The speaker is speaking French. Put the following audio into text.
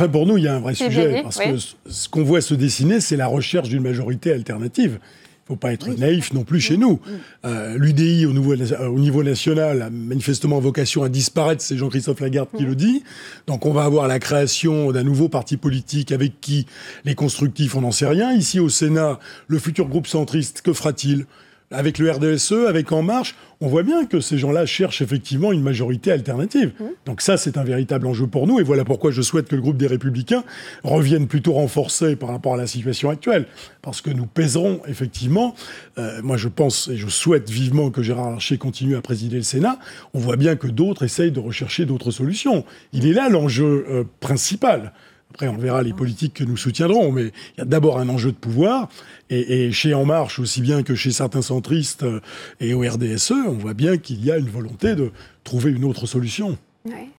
Enfin, pour nous, il y a un vrai sujet, parce que ce qu'on voit se dessiner, c'est la recherche d'une majorité alternative. Il ne faut pas être naïf non plus chez nous. Euh, L'UDI, au, euh, au, niveau national, a manifestement vocation à disparaître, c'est Jean-Christophe Lagarde qui le dit. Donc on va avoir la création d'un nouveau parti politique avec qui les constructifs, on n'en sait rien. Ici au Sénat, le futur groupe centriste, que fera-t-il avec le RDSE, avec En Marche, on voit bien que ces gens-là cherchent effectivement une majorité alternative. Mmh. Donc ça, c'est un véritable enjeu pour nous, et voilà pourquoi je souhaite que le groupe des Républicains revienne plutôt renforcé par rapport à la situation actuelle, parce que nous pèserons effectivement, euh, moi je pense et je souhaite vivement que Gérard Larcher continue à présider le Sénat, on voit bien que d'autres essayent de rechercher d'autres solutions. Il est là l'enjeu euh, principal. Après, on verra les politiques que nous soutiendrons, mais il y a d'abord un enjeu de pouvoir. Et, chez En Marche, aussi bien que chez certains centristes euh, et au RDSE, on voit bien qu'il y a une volonté de trouver une autre solution.